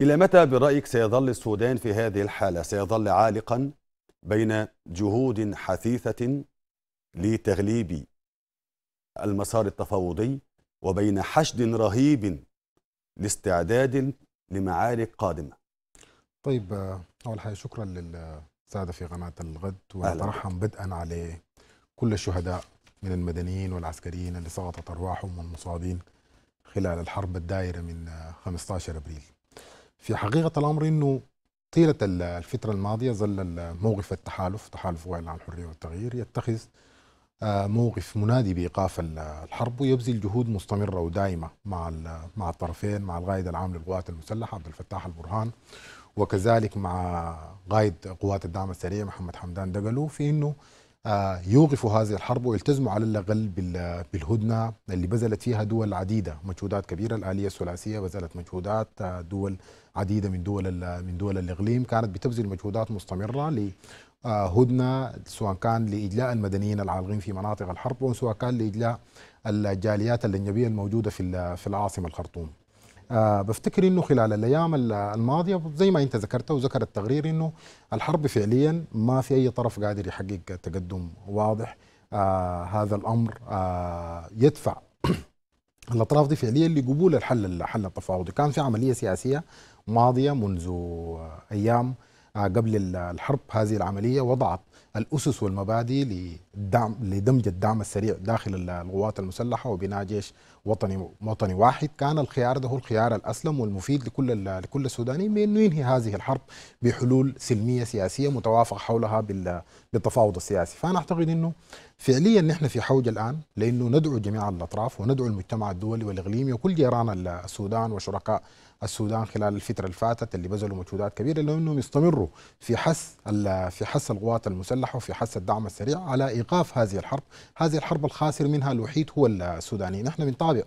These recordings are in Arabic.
إلى متى برأيك سيظل السودان في هذه الحالة سيظل عالقا بين جهود حثيثة لتغليب المسار التفاوضي وبين حشد رهيب لاستعداد لمعارك قادمة طيب آه، أول حاجة شكرا للسادة في قناة الغد ونترحم بدءا على كل الشهداء من المدنيين والعسكريين اللي سقطت أرواحهم والمصابين خلال الحرب الدائرة من 15 آه، أبريل في حقيقة الأمر أنه طيلة الفترة الماضية ظل موقف التحالف تحالف وائل عن الحرية والتغيير يتخذ آه، موقف منادي بإيقاف الحرب ويبذل جهود مستمرة ودائمة مع مع الطرفين مع القائد العام للقوات المسلحة عبد الفتاح البرهان وكذلك مع قائد قوات الدعم السريع محمد حمدان دقلو في أنه آه، يوقفوا هذه الحرب ويلتزموا على الأقل بالهدنة اللي بذلت فيها دول عديدة مجهودات كبيرة الآلية الثلاثية بذلت مجهودات آه، دول عديدة من دول من دول الإقليم كانت بتبذل مجهودات مستمرة آه، هدنة سواء كان لإجلاء المدنيين العالقين في مناطق الحرب وسواء كان لإجلاء الجاليات الأجنبية الموجودة في في العاصمة الخرطوم آه بفتكر انه خلال الايام الماضيه زي ما انت ذكرت وذكر التقرير انه الحرب فعليا ما في اي طرف قادر يحقق تقدم واضح آه هذا الامر آه يدفع الاطراف دي فعليا لقبول الحل الحل التفاوضي كان في عمليه سياسيه ماضيه منذ آه، ايام قبل الحرب هذه العملية وضعت الأسس والمبادئ لدعم لدمج الدعم السريع داخل القوات المسلحة وبناء جيش وطني وطني واحد كان الخيار ده هو الخيار الأسلم والمفيد لكل لكل السودانيين بأنه ينهي هذه الحرب بحلول سلمية سياسية متوافق حولها بالتفاوض السياسي فأنا أعتقد أنه فعليا نحن في حوجه الان لانه ندعو جميع الاطراف وندعو المجتمع الدولي والاقليمي وكل جيران السودان وشركاء السودان خلال الفتره اللي فاتت اللي بذلوا مجهودات كبيره لانهم يستمروا في حث في حس القوات المسلحه وفي حث الدعم السريع على ايقاف هذه الحرب، هذه الحرب الخاسر منها الوحيد هو السوداني، نحن بنطابق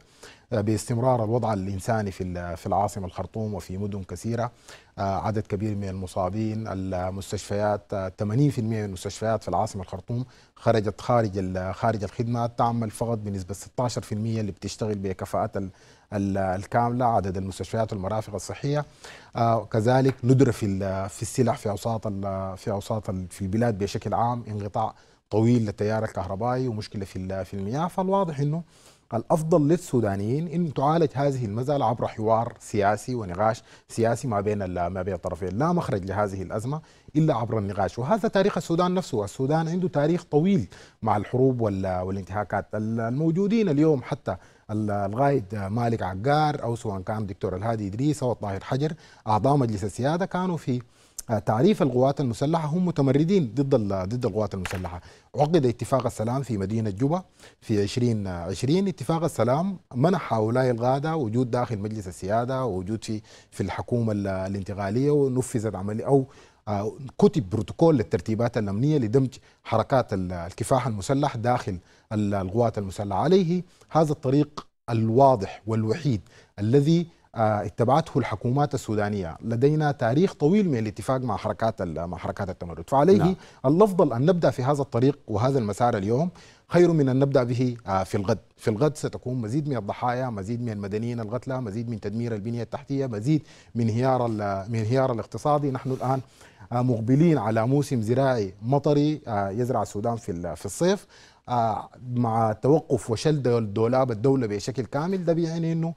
باستمرار الوضع الإنساني في في العاصمة الخرطوم وفي مدن كثيرة آه، عدد كبير من المصابين المستشفيات 80% آه، من المستشفيات في العاصمة الخرطوم خرجت خارج خارج الخدمة تعمل فقط بنسبة 16% اللي بتشتغل بكفاءات الكاملة عدد المستشفيات والمرافق الصحية آه، كذلك ندرة في في السلاح في أوساط في أوساط في البلاد بشكل عام انقطاع طويل للتيار الكهربائي ومشكلة في في المياه فالواضح إنه قال أفضل للسودانيين أن تعالج هذه المزالة عبر حوار سياسي ونقاش سياسي ما بين ما بين الطرفين لا مخرج لهذه الأزمة إلا عبر النقاش وهذا تاريخ السودان نفسه السودان عنده تاريخ طويل مع الحروب والانتهاكات الموجودين اليوم حتى الغايد مالك عقار أو سواء كان دكتور الهادي إدريس أو الطاهر حجر أعضاء مجلس السيادة كانوا في آه، تعريف القوات المسلحة هم متمردين ضد ضد القوات المسلحة عقد اتفاق السلام في مدينة جوبا في 2020 اتفاق السلام منح هؤلاء الغادة وجود داخل مجلس السيادة ووجود في في الحكومة الانتقالية ونفذت عملية أو آه، كتب بروتوكول للترتيبات الأمنية لدمج حركات الكفاح المسلح داخل القوات المسلحة عليه هذا الطريق الواضح والوحيد الذي آه، اتبعته الحكومات السودانيه لدينا تاريخ طويل من الاتفاق مع حركات مع حركات التمرد فعليه نعم. الافضل ان نبدا في هذا الطريق وهذا المسار اليوم خير من ان نبدا به آه، في الغد، في الغد ستكون مزيد من الضحايا، مزيد من المدنيين القتلى، مزيد من تدمير البنيه التحتيه، مزيد من انهيار من انهيار الاقتصادي، نحن الان آه، مقبلين على موسم زراعي مطري يزرع السودان في في الصيف، آه، مع توقف وشل دولاب الدولة بشكل كامل ده بيعني انه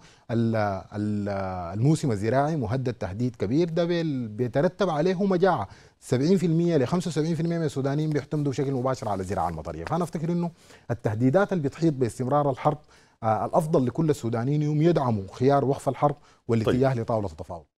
الموسم الزراعي مهدد تهديد كبير ده بيترتب عليه مجاعة 70% ل 75% من السودانيين بيعتمدوا بشكل مباشر على الزراعة المطرية فأنا أفتكر انه التهديدات اللي بتحيط باستمرار الحرب آه، الأفضل لكل السودانيين يدعموا خيار وقف الحرب والاتجاه طيب. لطاولة التفاوض